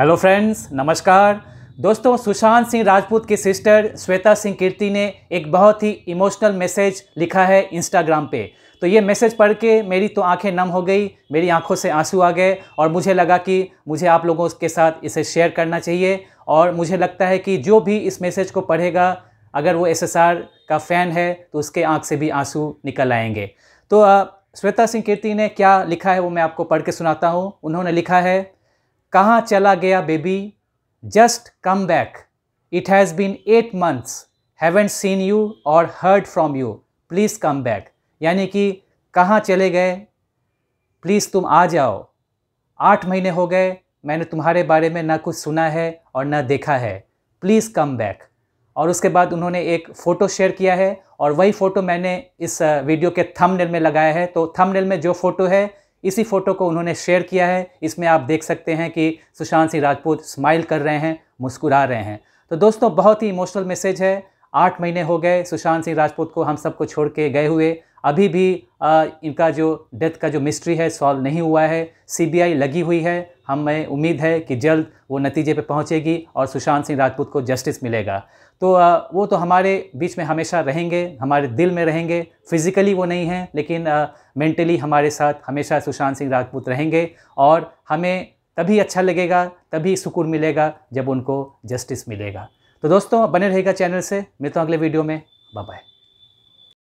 hello friends नमस्कार दोस्तों सुशांत सिंह राजपूत की सिस्टर श्वेता सिंह कीर्ति ने एक बहुत ही इमोशनल मैसेज लिखा है इंस्टाग्राम पे तो ये मैसेज पढ़ के मेरी तो आंखें नम हो गई मेरी आंखों से आंसू आ गए और मुझे लगा कि मुझे आप लोगों के साथ इसे शेयर करना चाहिए और मुझे लगता है कि जो भी इस मैसेज को पढ़ेगा अगर वो एस का फ़ैन है तो उसके आँख से भी आंसू निकल आएंगे तो श्वेता सिंह कीर्ति ने क्या लिखा है वो मैं आपको पढ़ के सुनाता हूँ उन्होंने लिखा है कहाँ चला गया baby just come back it has been eight months haven't seen you or heard from you please come back यानी कि कहाँ चले गए प्लीज़ तुम आ जाओ आठ महीने हो गए मैंने तुम्हारे बारे में ना कुछ सुना है और ना देखा है प्लीज़ कम बैक और उसके बाद उन्होंने एक फ़ोटो शेयर किया है और वही फ़ोटो मैंने इस वीडियो के थंबनेल में लगाया है तो थंबनेल में जो फ़ोटो है इसी फ़ोटो को उन्होंने शेयर किया है इसमें आप देख सकते हैं कि सुशांत सिंह राजपूत स्माइल कर रहे हैं मुस्कुरा रहे हैं तो दोस्तों बहुत ही इमोशनल मैसेज है आठ महीने हो गए सुशांत सिंह राजपूत को हम सबको छोड़ के गए हुए अभी भी आ, इनका जो डेथ का जो मिस्ट्री है सॉल्व नहीं हुआ है सीबीआई लगी हुई है हमें उम्मीद है कि जल्द वो नतीजे पे पहुंचेगी और सुशांत सिंह राजपूत को जस्टिस मिलेगा तो वो तो हमारे बीच में हमेशा रहेंगे हमारे दिल में रहेंगे फिज़िकली वो नहीं हैं लेकिन मेंटली हमारे साथ हमेशा सुशांत सिंह राजपूत रहेंगे और हमें तभी अच्छा लगेगा तभी सुकून मिलेगा जब उनको जस्टिस मिलेगा तो दोस्तों बने रहेगा चैनल से मिलता हूँ अगले वीडियो में बाय बाय